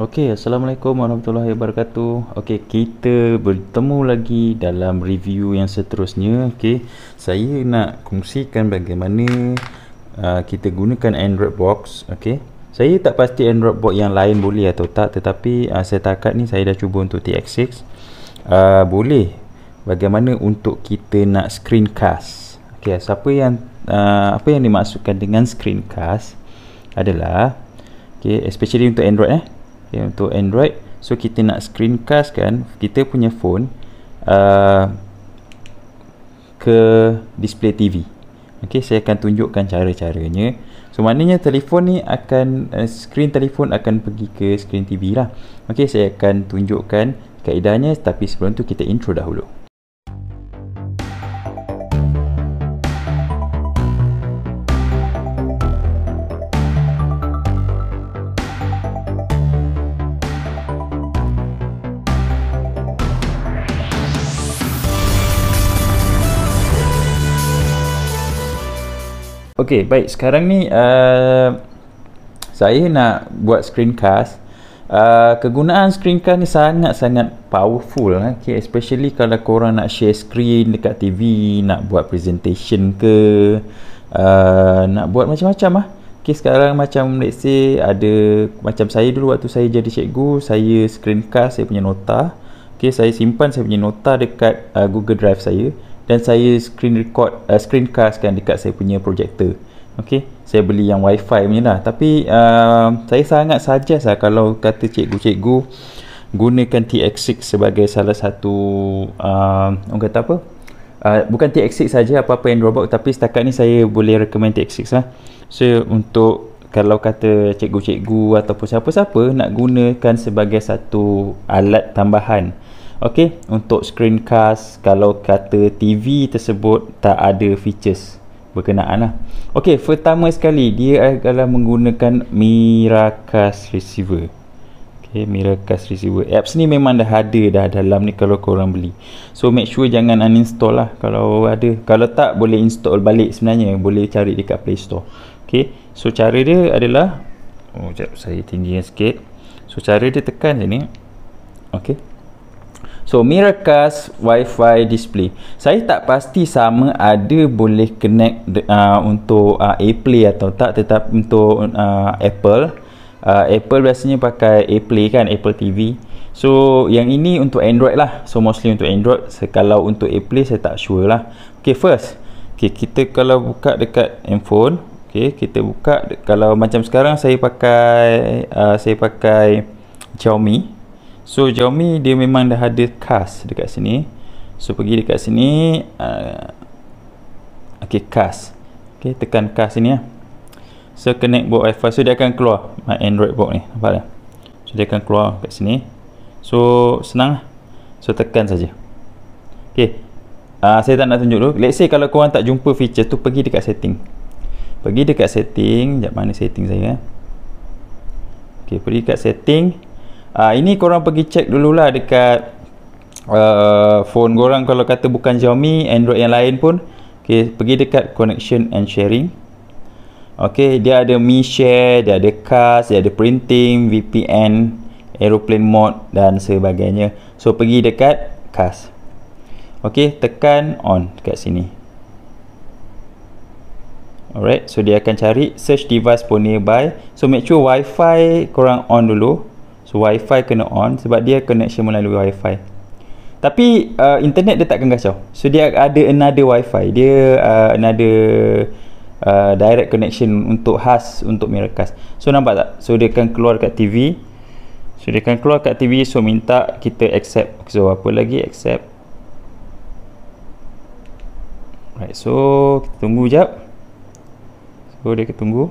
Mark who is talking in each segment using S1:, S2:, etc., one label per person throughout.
S1: Okey, assalamualaikum warahmatullahi wabarakatuh. Okey, kita bertemu lagi dalam review yang seterusnya. Okey, saya nak kongsikan bagaimana uh, kita gunakan Android Box, okey. Saya tak pasti Android Box yang lain boleh atau tak, tetapi uh, setakat ni saya dah cuba untuk TX6. Uh, boleh. Bagaimana untuk kita nak screencast? Okey, siapa yang uh, apa yang dimaksudkan dengan screencast adalah okey, especially untuk Android eh okay, ya, untuk Android so kita nak screencast kan kita punya phone uh, ke display TV ok saya akan tunjukkan cara-caranya so maknanya telefon ni akan uh, screen telefon akan pergi ke screen TV lah ok saya akan tunjukkan kaedahnya tapi sebelum tu kita intro dahulu Okey, baik. Sekarang ni uh, saya nak buat screencast. Uh, kegunaan screencast ni sangat-sangat powerful. Eh. Okay, especially kalau korang nak share screen dekat TV, nak buat presentation ke, uh, nak buat macam-macam lah. Eh. Okay, sekarang macam let's say ada macam saya dulu waktu saya jadi cikgu, saya screencast saya punya nota. Okay, saya simpan saya punya nota dekat uh, Google Drive saya dan saya screen record uh, screencast kan dekat saya punya projector okey saya beli yang wifi punya lah tapi uh, saya sangat suggest lah kalau kata cikgu-cikgu gunakan TX6 sebagai salah satu uh, orang kata apa Uh, bukan TX6 saja apa-apa yang robot tapi setakat ni saya boleh recommend TX6 lah. So untuk kalau kata cikgu-cikgu ataupun siapa-siapa nak gunakan sebagai satu alat tambahan Okey, untuk screencast kalau kata TV tersebut tak ada features berkenaan berkenaanlah. Okey, pertama sekali dia adalah menggunakan Miracast receiver. Okey, Miracast receiver. Apps ni memang dah ada dah dalam ni kalau korang beli. So make sure jangan uninstall lah kalau ada. Kalau tak boleh install balik sebenarnya, boleh cari dekat Play Store. Okey. So cara dia adalah Oh, jap saya tinggikan sikit. So cara dia tekan sini. Okey. So Miracast Wi-Fi display Saya tak pasti sama ada boleh connect uh, untuk uh, AirPlay atau tak Tetapi untuk uh, Apple uh, Apple biasanya pakai Apple kan Apple TV So yang ini untuk Android lah So mostly untuk Android Kalau untuk Apple, saya tak sure lah Okay first okay, Kita kalau buka dekat handphone Okay, kita buka kalau macam sekarang saya pakai uh, saya pakai Xiaomi So Xiaomi dia memang dah ada cast dekat sini. So pergi dekat sini uh, Okay cast. Okay tekan cast sini ya. Eh. So connect buat wifi so dia akan keluar my Android box ni. Nampak tak? So dia akan keluar dekat sini. So senang lah. So tekan saja. Okay Uh, saya tak nak tunjuk dulu. Let's say kalau kau tak jumpa feature tu, pergi dekat setting. Pergi dekat setting. Sekejap mana setting saya. Eh? Okay, pergi dekat setting. Ha, ini korang pergi check dululah dekat uh, phone korang kalau kata bukan Xiaomi, Android yang lain pun. Okay, pergi dekat connection and sharing. Okay, dia ada Mi Share, dia ada Cast, dia ada Printing, VPN, Aeroplane Mode dan sebagainya. So, pergi dekat Cast. Okay, tekan on dekat sini. Alright, so dia akan cari search device pun nearby. So, make sure Wi-Fi korang on dulu. So wifi kena on sebab dia connection melalui wifi Tapi uh, internet dia takkan kacau So dia ada another wifi Dia uh, another uh, direct connection untuk khas untuk mirakas So nampak tak? So dia akan keluar kat TV So dia akan keluar kat TV so minta kita accept So apa lagi accept Right, so kita tunggu jap. So dia kita tunggu.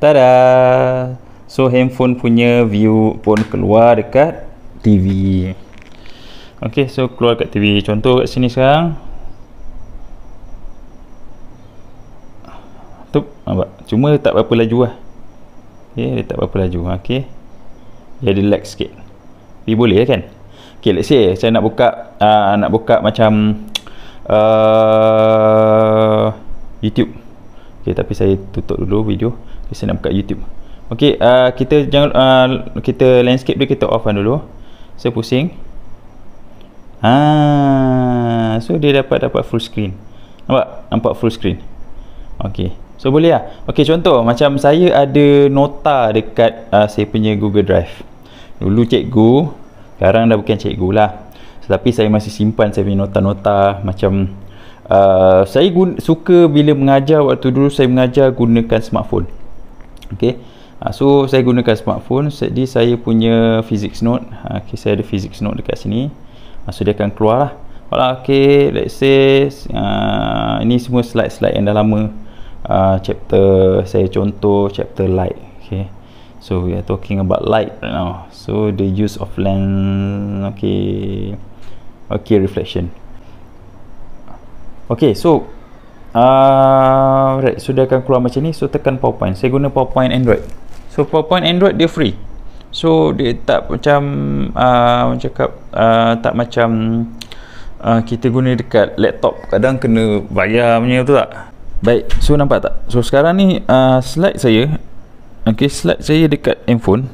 S1: Tada. So handphone punya view pun keluar dekat TV. Okey, so keluar dekat TV. Contoh kat sini sekarang. Tu, nampak. Cuma tak berapa laju lah. Okey, eh, dia tak berapa laju. Okey. Dia ada lag sikit. Tapi boleh lah kan? Okey, let's say saya nak buka uh, nak buka macam uh, YouTube. Okey, tapi saya tutup dulu video. saya nak buka YouTube. Okey, uh, kita jangan uh, kita landscape dia kita offkan dulu. Saya so, pusing. Ah, so dia dapat dapat full screen. Nampak? Nampak full screen. Okey. So boleh lah. Okey, contoh macam saya ada nota dekat uh, saya punya Google Drive. Dulu cikgu, sekarang dah bukan cikgu lah. Tetapi saya masih simpan saya punya nota-nota macam uh, saya guna, suka bila mengajar waktu dulu saya mengajar gunakan smartphone. Okey ha, so saya gunakan smartphone jadi saya punya physics note ha, ok saya ada physics note dekat sini ha, so dia akan keluar lah Alah, ok let's say uh, ini semua slide-slide yang dah lama uh, chapter saya contoh chapter light ok so we are talking about light right now so the use of lens ok ok reflection ok so uh, right, so dia akan keluar macam ni so tekan powerpoint saya guna powerpoint android So PowerPoint Android dia free. So dia tak macam uh, orang cakap uh, tak macam uh, kita guna dekat laptop kadang kena bayar punya tu tak. Baik, so nampak tak? So sekarang ni uh, slide saya okey slide saya dekat handphone.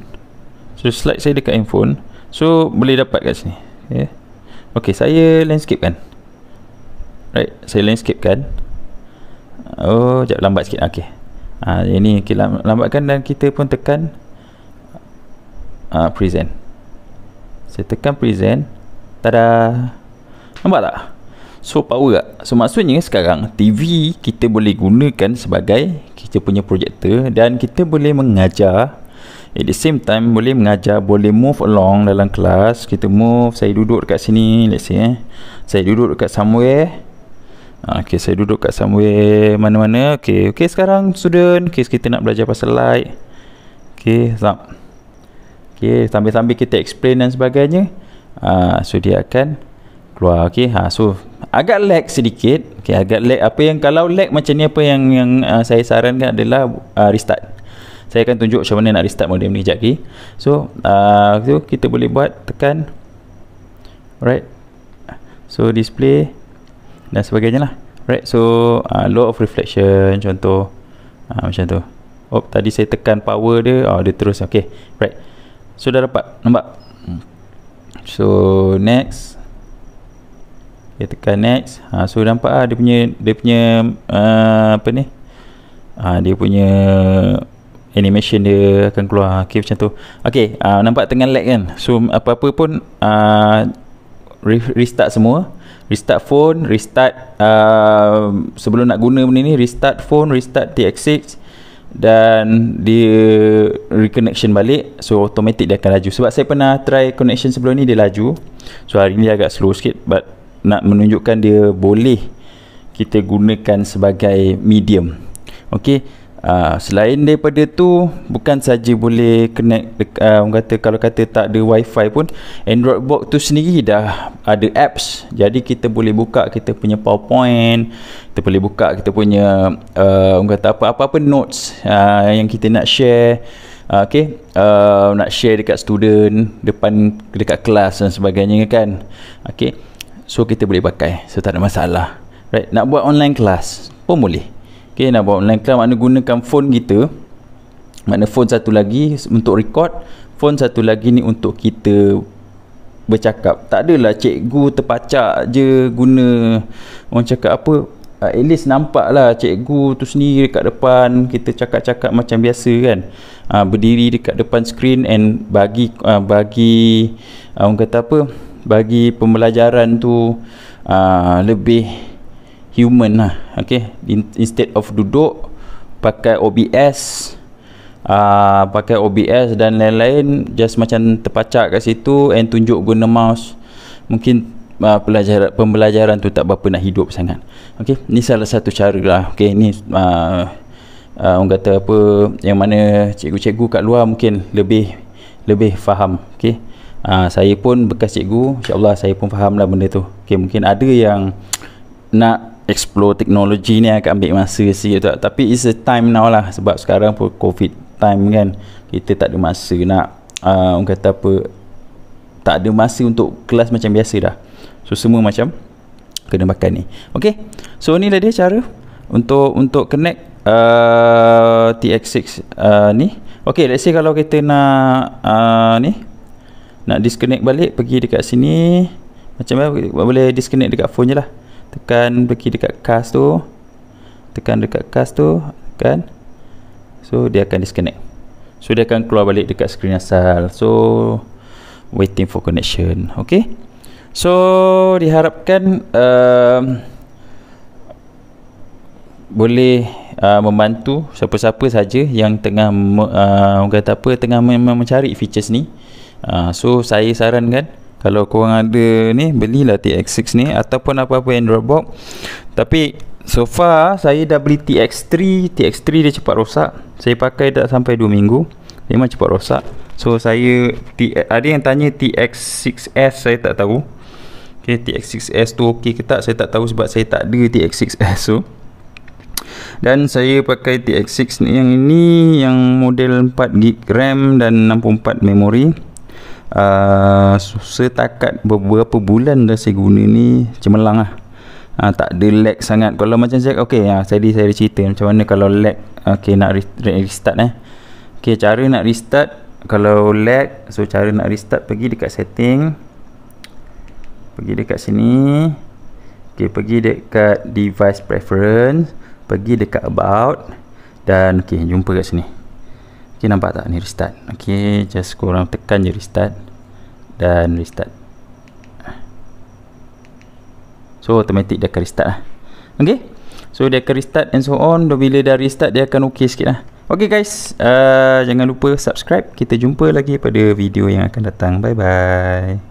S1: So slide saya dekat handphone. So boleh dapat kat sini. Okey. Ya. Okay, saya landscape kan. Right, saya landscape kan. Oh, jap lambat sikit. Okey ha, ini lambatkan dan kita pun tekan uh, present saya tekan present tada nampak tak so power tak so maksudnya sekarang TV kita boleh gunakan sebagai kita punya projector dan kita boleh mengajar at the same time boleh mengajar boleh move along dalam kelas kita move saya duduk dekat sini let's say eh. saya duduk dekat somewhere Ah, okay, saya duduk kat somewhere mana-mana. Okay, okay sekarang student. Okay, kita nak belajar pasal light. Okay, sekejap. Okay, sambil-sambil kita explain dan sebagainya. Uh, so, dia akan keluar. Okay, ha, ah, so agak lag sedikit. Okay, agak lag. Apa yang kalau lag macam ni, apa yang yang uh, saya sarankan adalah uh, restart. Saya akan tunjuk macam mana nak restart modem ni sekejap lagi. So, uh, so, kita boleh buat tekan. Alright. So, display dan sebagainya lah right so uh, law of reflection contoh uh, macam tu oh tadi saya tekan power dia oh dia terus ok right so dah dapat nampak hmm. so next dia tekan next ha, so nampak lah dia punya dia punya uh, apa ni ha, dia punya animation dia akan keluar ha, ok macam tu ok uh, nampak tengah lag kan so apa-apa pun uh, restart semua restart phone restart uh, sebelum nak guna benda ni restart phone restart TX6 dan dia reconnection balik so automatic dia akan laju sebab saya pernah try connection sebelum ni dia laju so hari ni agak slow sikit but nak menunjukkan dia boleh kita gunakan sebagai medium Okay Uh, selain daripada tu bukan saja boleh connect dekat uh, orang kata kalau kata tak ada wifi pun Android box tu sendiri dah ada apps jadi kita boleh buka kita punya PowerPoint kita boleh buka kita punya uh, orang kata apa-apa notes uh, yang kita nak share uh, okey uh, nak share dekat student depan dekat kelas dan sebagainya kan okey so kita boleh pakai so tak ada masalah right nak buat online kelas, pun boleh Okay, nak buat online class maknanya gunakan phone kita. Maknanya phone satu lagi untuk record. Phone satu lagi ni untuk kita bercakap. Tak adalah cikgu terpacak je guna orang cakap apa. Ah, at least nampak lah cikgu tu sendiri dekat depan kita cakap-cakap macam biasa kan. Uh, berdiri dekat depan screen and bagi uh, bagi orang kata apa bagi pembelajaran tu uh, lebih lebih human lah okay instead of duduk pakai OBS uh, pakai OBS dan lain-lain just macam terpacak kat situ and tunjuk guna mouse mungkin uh, pelajaran pembelajaran tu tak berapa nak hidup sangat okay ni salah satu cara lah okay ni uh, uh, orang kata apa yang mana cikgu-cikgu kat luar mungkin lebih lebih faham okay Uh, saya pun bekas cikgu InsyaAllah saya pun faham lah benda tu okay, Mungkin ada yang Nak explore teknologi ni akan ambil masa sikit tak tapi it's a time now lah sebab sekarang pun covid time kan kita tak ada masa nak uh, orang kata apa tak ada masa untuk kelas macam biasa dah so semua macam kena pakai ni ok so ni lah dia cara untuk untuk connect uh, TX6 uh, ni ok let's say kalau kita nak uh, ni nak disconnect balik pergi dekat sini macam mana boleh disconnect dekat phone je lah tekan pergi dekat cast tu tekan dekat cast tu kan so dia akan disconnect so dia akan keluar balik dekat skrin asal so waiting for connection ok so diharapkan um, boleh uh, membantu siapa-siapa saja yang tengah uh, kata apa tengah mencari features ni uh, so saya sarankan kan kalau korang ada ni belilah TX6 ni ataupun apa-apa Android box tapi so far saya dah beli TX3 TX3 dia cepat rosak saya pakai dah sampai 2 minggu dia memang cepat rosak so saya ada yang tanya TX6S saya tak tahu Okay, TX6S tu okey ke tak saya tak tahu sebab saya tak ada TX6S so dan saya pakai TX6 ni yang ini yang model 4GB RAM dan 64 memori uh, ah, setakat beberapa bulan dah saya guna ni cemerlang lah uh, tak ada lag sangat kalau macam saya okey ya ah, saya saya ada cerita macam mana kalau lag okey nak re- restart eh okey cara nak restart kalau lag so cara nak restart pergi dekat setting pergi dekat sini okey pergi dekat device preference pergi dekat about dan okey jumpa kat sini Okay, nampak tak ni restart Okay, just korang tekan je restart Dan restart So, automatic dia akan restart lah Okay So, dia akan restart and so on Dan bila dah restart, dia akan okay sikit lah Okay guys, uh, jangan lupa subscribe Kita jumpa lagi pada video yang akan datang Bye bye